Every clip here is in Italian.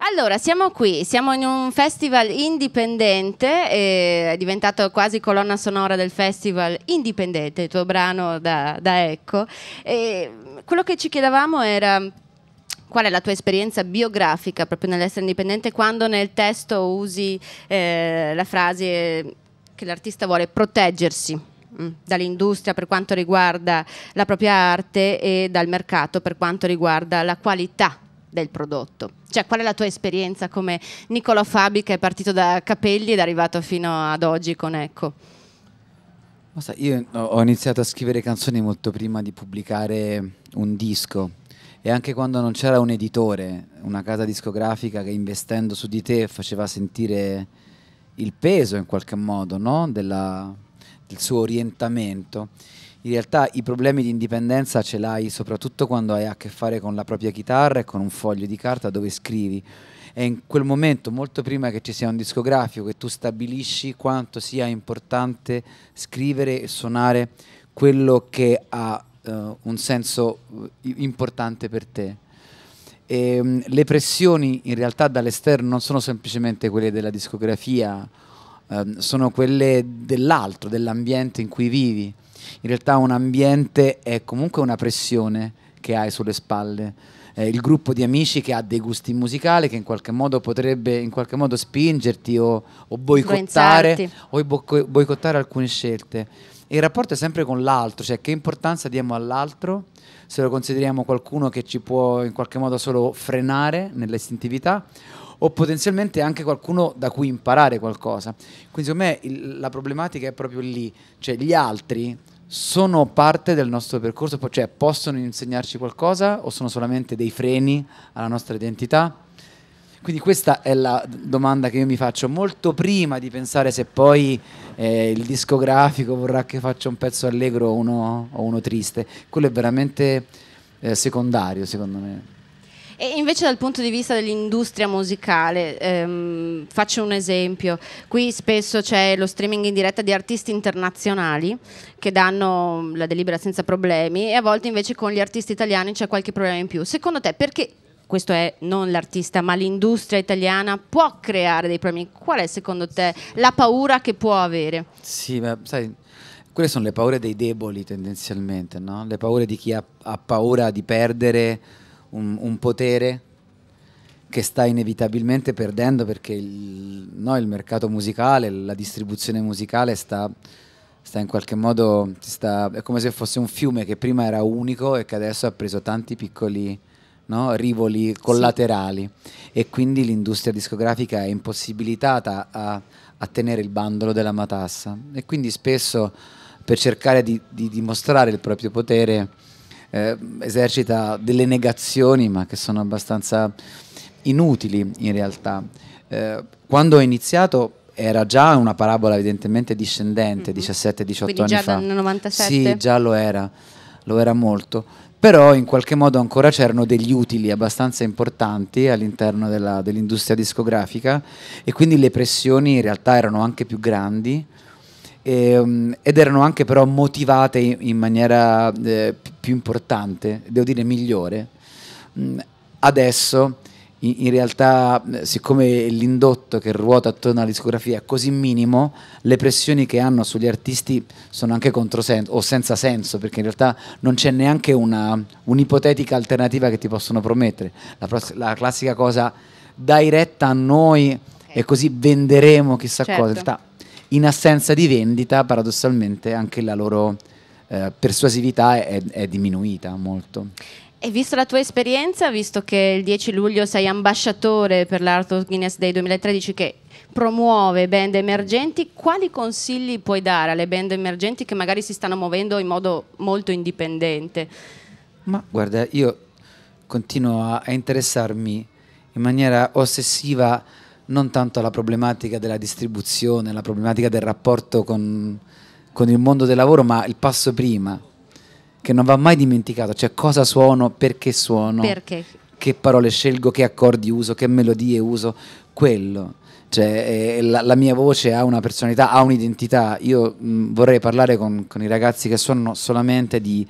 Allora, siamo qui, siamo in un festival indipendente, eh, è diventato quasi colonna sonora del festival indipendente, il tuo brano da, da Ecco. E quello che ci chiedevamo era qual è la tua esperienza biografica proprio nell'essere indipendente quando nel testo usi eh, la frase che l'artista vuole proteggersi? Mm, dall'industria per quanto riguarda la propria arte e dal mercato per quanto riguarda la qualità del prodotto. Cioè, qual è la tua esperienza come Nicola Fabi che è partito da capelli ed è arrivato fino ad oggi con Ecco? Io ho iniziato a scrivere canzoni molto prima di pubblicare un disco e anche quando non c'era un editore, una casa discografica che investendo su di te faceva sentire il peso in qualche modo no? Della, del suo orientamento in realtà i problemi di indipendenza ce l'hai soprattutto quando hai a che fare con la propria chitarra e con un foglio di carta dove scrivi. E in quel momento, molto prima che ci sia un discografico, che tu stabilisci quanto sia importante scrivere e suonare quello che ha uh, un senso eh, importante per te. E, um, le pressioni in realtà dall'esterno non sono semplicemente quelle della discografia, um, sono quelle dell'altro, dell'ambiente in cui vivi in realtà un ambiente è comunque una pressione che hai sulle spalle. Eh, il gruppo di amici che ha dei gusti musicali che in qualche modo potrebbe in qualche modo spingerti o, o boicottare, o boicottare alcune scelte. E il rapporto è sempre con l'altro, cioè che importanza diamo all'altro, se lo consideriamo qualcuno che ci può in qualche modo solo frenare nell'istintività o potenzialmente anche qualcuno da cui imparare qualcosa. Quindi secondo me il, la problematica è proprio lì, cioè gli altri sono parte del nostro percorso, cioè possono insegnarci qualcosa o sono solamente dei freni alla nostra identità? Quindi questa è la domanda che io mi faccio molto prima di pensare se poi eh, il discografico vorrà che faccia un pezzo allegro o uno, o uno triste. Quello è veramente eh, secondario, secondo me. E invece dal punto di vista dell'industria musicale, ehm, faccio un esempio, qui spesso c'è lo streaming in diretta di artisti internazionali che danno mm, la delibera senza problemi e a volte invece con gli artisti italiani c'è qualche problema in più. Secondo te perché questo è non l'artista, ma l'industria italiana può creare dei problemi. Qual è secondo te la paura che può avere? Sì, ma sai, quelle sono le paure dei deboli tendenzialmente, no? le paure di chi ha, ha paura di perdere un, un potere che sta inevitabilmente perdendo perché il, no, il mercato musicale, la distribuzione musicale sta, sta in qualche modo, sta, è come se fosse un fiume che prima era unico e che adesso ha preso tanti piccoli no, rivoli collaterali sì. e quindi l'industria discografica è impossibilitata a, a, tenere il bandolo della matassa e quindi spesso per cercare di, di dimostrare il proprio potere eh, esercita delle negazioni ma che sono abbastanza inutili in realtà. Eh, quando ho iniziato era già una parabola evidentemente discendente, mm-hmm. 17-18 anni fa. Dal 97? Sì, già lo era, lo era molto però in qualche modo ancora c'erano degli utili abbastanza importanti all'interno della, dell'industria discografica e quindi le pressioni in realtà erano anche più grandi e, ehm, ed erano anche però motivate in, maniera eh, più importante, devo dire migliore. Mm, adesso in, in, realtà eh, siccome l'indotto che ruota attorno alla discografia è così minimo, le pressioni che hanno sugli artisti sono anche controsenso o senza senso, perché in realtà non c'è neanche una, un'ipotetica alternativa che ti possono promettere. La, la classica cosa dai retta a noi okay. e così venderemo chissà certo. cosa. In certo. realtà in assenza di vendita paradossalmente anche la loro eh, persuasività è, è diminuita molto. E visto la tua esperienza, visto che il 10 luglio sei ambasciatore per l'Art Guinness Day 2013 che promuove band emergenti, quali consigli puoi dare alle band emergenti che magari si stanno muovendo in modo molto indipendente? Ma guarda, io continuo a interessarmi in maniera ossessiva non tanto alla problematica della distribuzione, alla problematica del rapporto con, con il mondo del lavoro, ma il passo prima, che non va mai dimenticato, cioè cosa suono, perché suono, perché? che parole scelgo, che accordi uso, che melodie uso, quello. Cioè, eh, la, la, mia voce ha una personalità, ha un'identità. Io mh, vorrei parlare con, con, i ragazzi che suonano solamente di,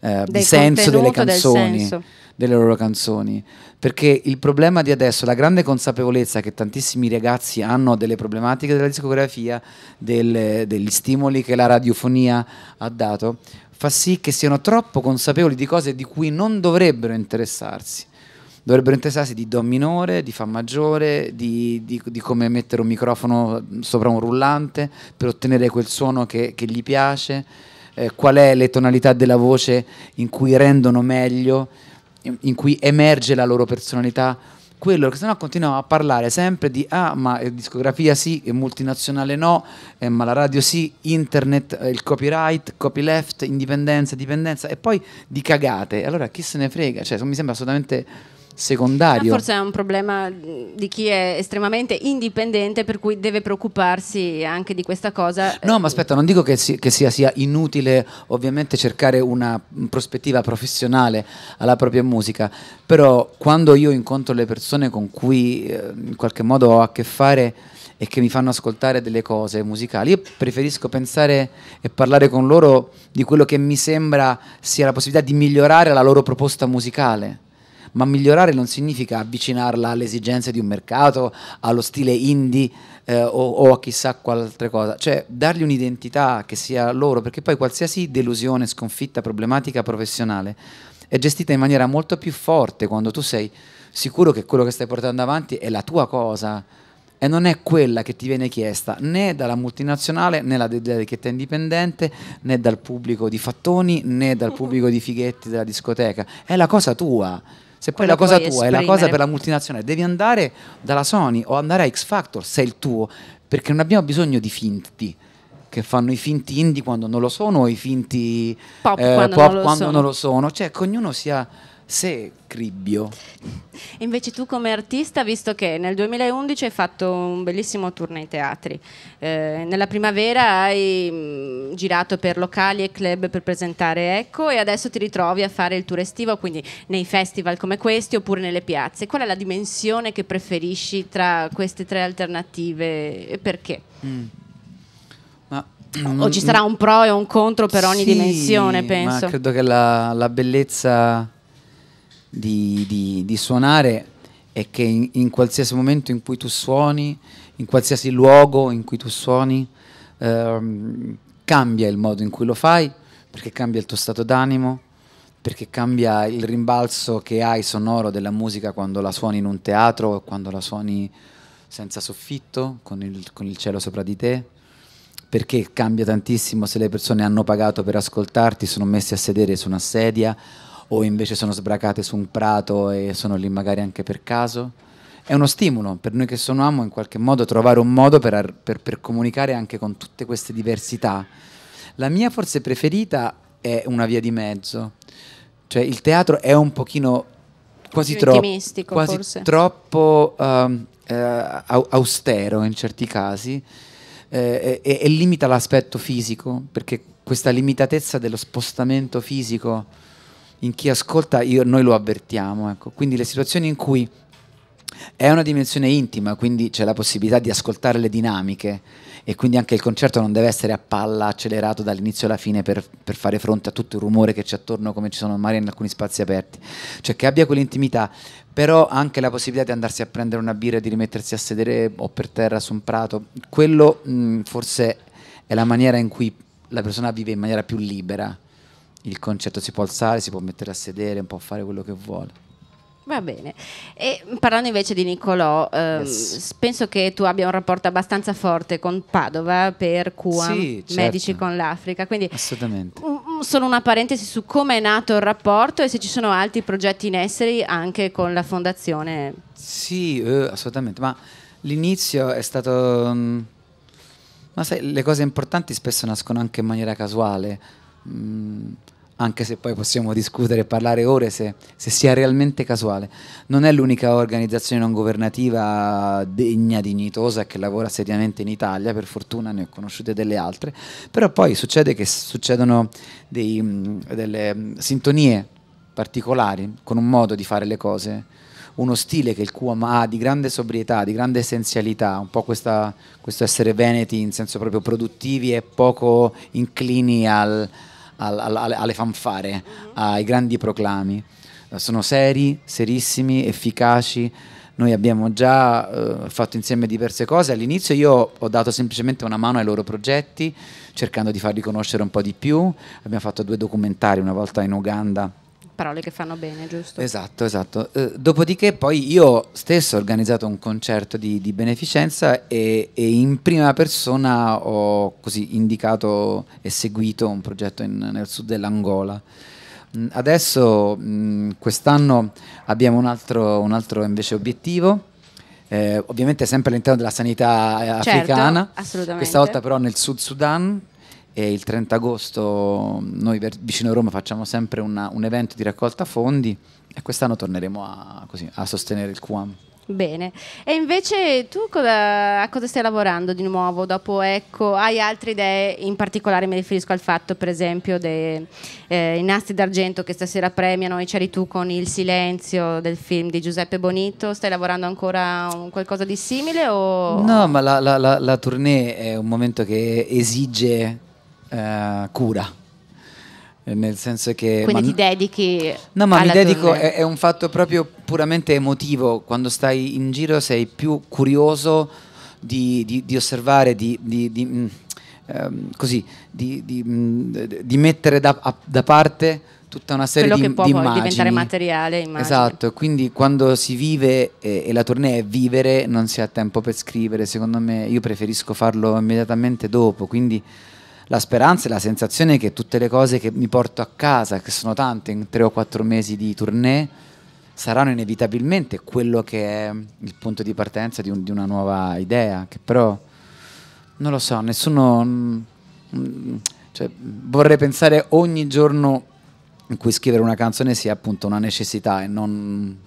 eh, di senso delle canzoni, del delle loro canzoni. Perché il problema di adesso, la grande consapevolezza che tantissimi ragazzi hanno delle problematiche della discografia, del, degli stimoli che la radiofonia ha dato, fa sì che siano troppo consapevoli di cose di cui non dovrebbero interessarsi dovrebbero interessarsi di Do minore, di Fa maggiore, di, di, di, come mettere un microfono sopra un rullante per ottenere quel suono che, che gli piace, eh, qual è le tonalità della voce in cui rendono meglio in cui emerge la loro personalità, quello che sennò continuiamo a parlare sempre di ah ma eh, discografia sì, eh, multinazionale no, eh, ma la radio sì, internet, eh, il copyright, copyleft, indipendenza, dipendenza e poi di cagate. Allora chi se ne frega? Cioè, mi sembra assolutamente secondario. Ma forse è un problema di chi è estremamente indipendente per cui deve preoccuparsi anche di questa cosa. No, ma aspetta, non dico che, si, che sia, sia, inutile ovviamente cercare una prospettiva professionale alla propria musica, però quando io incontro le persone con cui eh, in qualche modo ho a che fare e che mi fanno ascoltare delle cose musicali. Io preferisco pensare e parlare con loro di quello che mi sembra sia la possibilità di migliorare la loro proposta musicale ma migliorare non significa avvicinarla alle esigenze di un mercato, allo stile indie eh, o, o, a chissà quale altra cosa, cioè dargli un'identità che sia loro, perché poi qualsiasi delusione, sconfitta, problematica professionale è gestita in maniera molto più forte quando tu sei sicuro che quello che stai portando avanti è la tua cosa e non è quella che ti viene chiesta né dalla multinazionale né dalla dedichetta indipendente né dal pubblico di fattoni né dal pubblico di fighetti della discoteca, è la cosa tua. Se poi la cosa tua esprimere. è la cosa per la multinazionale, devi andare dalla Sony o andare a X Factor sei il tuo, perché non abbiamo bisogno di finti che fanno i finti indie quando non lo sono o i finti pop eh, quando, pop non, lo quando non, lo sono. Cioè, che ognuno sia se cribbio. invece tu come artista, visto che nel 2011 hai fatto un bellissimo tour nei teatri, eh, nella primavera hai mm, girato per locali e club per presentare Ecco e adesso ti ritrovi a fare il tour estivo, quindi nei festival come questi oppure nelle piazze. Qual è la dimensione che preferisci tra queste tre alternative e perché? Mm. Non, mm, o ci sarà un pro e un contro per ogni sì, dimensione, penso. credo che la, la bellezza di, di, di suonare è che in, in, qualsiasi momento in cui tu suoni, in qualsiasi luogo in cui tu suoni, ehm, cambia il modo in cui lo fai, perché cambia il tuo stato d'animo, perché cambia il rimbalzo che hai sonoro della musica quando la suoni in un teatro o quando la suoni senza soffitto, con il, con il cielo sopra di te, perché cambia tantissimo se le persone hanno pagato per ascoltarti, sono messi a sedere su una sedia o invece sono sbracate su un prato e sono lì magari anche per caso. È uno stimolo per noi che suoniamo in qualche modo trovare un modo per, per, per comunicare anche con tutte queste diversità. La mia forse preferita è una via di mezzo, cioè il teatro è un pochino quasi, tro quasi troppo um, eh, austero in certi casi eh, e, e, limita l'aspetto fisico, perché questa limitatezza dello spostamento fisico in chi ascolta io, noi lo avvertiamo. Ecco. Quindi le situazioni in cui è una dimensione intima, quindi c'è la possibilità di ascoltare le dinamiche e quindi anche il concerto non deve essere a palla, accelerato dall'inizio alla fine per, per fare fronte a tutto il rumore che c'è attorno, come ci sono magari in alcuni spazi aperti. Cioè che abbia quell'intimità, però anche la possibilità di andarsi a prendere una birra, di rimettersi a sedere o per terra su un prato, quello mh, forse è la maniera in cui la persona vive in maniera più libera il concerto si può alzare, si può mettere a sedere, può fare quello che vuole. Va bene. E parlando invece di Nicolò, ehm, yes. penso che tu abbia un rapporto abbastanza forte con Padova per QAM, sì, certo. Medici con l'Africa. Quindi Assolutamente. solo una parentesi su come è nato il rapporto e se ci sono altri progetti in essere anche con la fondazione. Sì, eh, assolutamente, ma l'inizio è stato... Mh, mm, ma sai, le cose importanti spesso nascono anche in maniera casuale Mm, anche se poi possiamo discutere e parlare ore se, se, sia realmente casuale, non è l'unica organizzazione non governativa degna, dignitosa che lavora seriamente in Italia, per fortuna ne ho conosciute delle altre, però poi succede che succedono dei, mm, delle mm, sintonie particolari con un modo di fare le cose uno stile che il QAM ha di grande sobrietà, di grande essenzialità, un po' questa, questo essere veneti in senso proprio produttivi e poco inclini al, alle, alle fanfare, ai grandi proclami. Eh, sono seri, serissimi, efficaci noi abbiamo già eh, fatto insieme diverse cose. All'inizio io ho dato semplicemente una mano ai loro progetti, cercando di farli conoscere un po' di più. Abbiamo fatto due documentari, una volta in Uganda parole che fanno bene, giusto? Esatto, esatto. Eh, dopodiché poi io stesso ho organizzato un concerto di, di beneficenza e, e, in prima persona ho così indicato e seguito un progetto in, nel sud dell'Angola. Mm, adesso mm, quest'anno abbiamo un altro, un altro invece obiettivo. Eh, ovviamente sempre all'interno della sanità eh, certo, africana, questa volta però nel Sud Sudan, e il 30 agosto noi vicino a Roma facciamo sempre una, un evento di raccolta fondi e quest'anno torneremo a, così, a sostenere il QAM. Bene, e invece tu cosa, a cosa stai lavorando di nuovo dopo Ecco? Hai altre idee, in particolare mi riferisco al fatto per esempio dei eh, nastri d'argento che stasera premiano e c'eri tu con Il silenzio del film di Giuseppe Bonito, stai lavorando ancora un qualcosa di simile? O... No, ma la, la, la, la tournée è un momento che esige eh, cura. Eh, nel senso che. Quindi ti dedichi. No, ma mi dedico. È, è, un fatto proprio puramente emotivo. Quando stai in giro sei più curioso di, di, di osservare, di, di mm, ehm, così, mm, di, mettere da, a, da parte tutta una serie Quello di, che può diventare materiale, immagini. Esatto, quindi quando si vive e, e, la tournée è vivere, non si ha tempo per scrivere, secondo me io preferisco farlo immediatamente dopo, quindi la speranza e la sensazione che tutte le cose che mi porto a casa, che sono tante in tre o quattro mesi di tournée, saranno inevitabilmente quello che è il punto di partenza di, un, di una nuova idea, che però non lo so, nessuno... Mm, cioè, vorrei pensare ogni giorno in cui scrivere una canzone sia appunto una necessità e non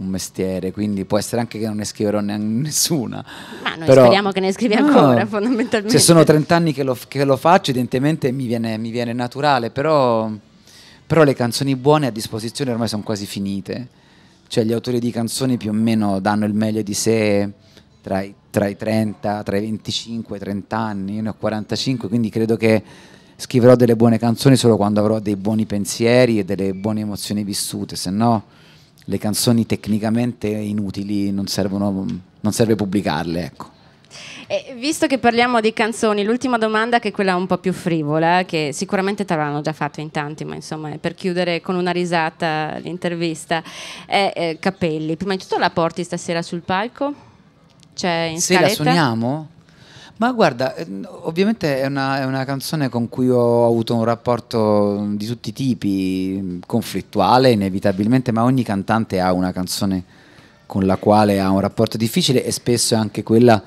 un mestiere, quindi può essere anche che non ne scriverò ne- nessuna. Ma noi Però, speriamo che ne scrivi ancora, no, fondamentalmente. Cioè, sono 30 anni che lo, che lo faccio, evidentemente mi viene, mi viene naturale, però, però le canzoni buone a disposizione ormai sono quasi finite. Cioè gli autori di canzoni più o meno danno il meglio di sé tra i, tra i 30, tra i 25 30 anni, io ne ho 45, quindi credo che scriverò delle buone canzoni solo quando avrò dei buoni pensieri e delle buone emozioni vissute, se no le canzoni tecnicamente inutili non, servono, non serve pubblicarle, ecco. E visto che parliamo di canzoni, l'ultima domanda che è quella un po' più frivola, che sicuramente te l'hanno già fatto in tanti, ma insomma è per chiudere con una risata l'intervista, è eh, Capelli. Prima di tutto la porti stasera sul palco? Cioè in Se scaletta? la suoniamo? Ma guarda, ehm, ovviamente è una, è una, canzone con cui ho avuto un rapporto di tutti i tipi, conflittuale inevitabilmente, ma ogni cantante ha una canzone con la quale ha un rapporto difficile e spesso è anche quella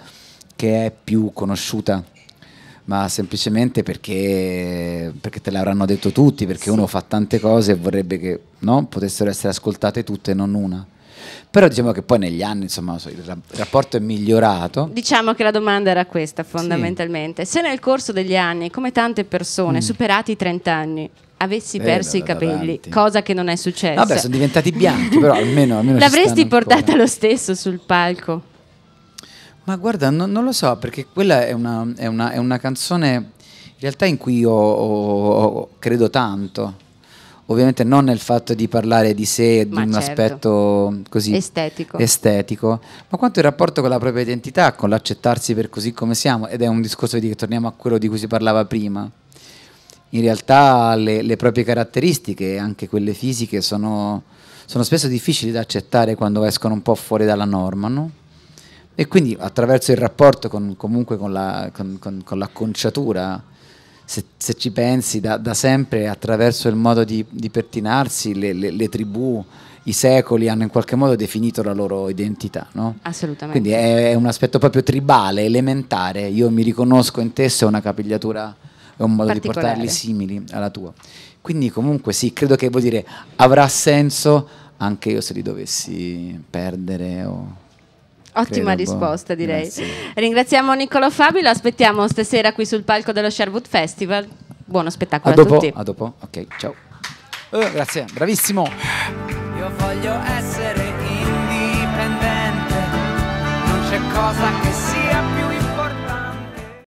che è più conosciuta, ma semplicemente perché, perché te l'avranno detto tutti, perché sì. uno fa tante cose e vorrebbe che no, potessero essere ascoltate tutte e non una. Però diciamo che poi negli anni insomma, il rapporto è migliorato. Diciamo che la domanda era questa fondamentalmente. Sì. Se nel corso degli anni, come tante persone, mm. superati i 30 anni, avessi eh, Bello, perso i capelli, davanti. cosa che non è successa. Vabbè, sono diventati bianchi, però almeno... almeno L'avresti portata lo stesso sul palco? Ma guarda, non, non lo so, perché quella è una, è una, è una canzone in realtà in cui io credo tanto ovviamente non nel fatto di parlare di sé e di un certo. aspetto così estetico. estetico. ma quanto il rapporto con la propria identità, con l'accettarsi per così come siamo, ed è un discorso che torniamo a quello di cui si parlava prima. In realtà le, le proprie caratteristiche, anche quelle fisiche, sono, sono, spesso difficili da accettare quando escono un po' fuori dalla norma, no? E quindi attraverso il rapporto con, comunque con, la, con, con, con l'acconciatura se, se ci pensi, da, da, sempre attraverso il modo di, di pettinarsi, le, le, le, tribù, i secoli hanno in qualche modo definito la loro identità, no? Assolutamente. Quindi è, è un aspetto proprio tribale, elementare. Io mi riconosco in te se ho una capigliatura è un modo di portarli simili alla tua. Quindi comunque sì, credo che vuol dire avrà senso anche io se li dovessi perdere o Ottima Credo boh. risposta, direi. Grazie. Ringraziamo Niccolo Fabi, lo aspettiamo stasera qui sul palco dello Sherwood Festival. Buono spettacolo a, a tutti. A dopo, ok, ciao. Oh, grazie, bravissimo. Io voglio essere indipendente, non c'è cosa che sia.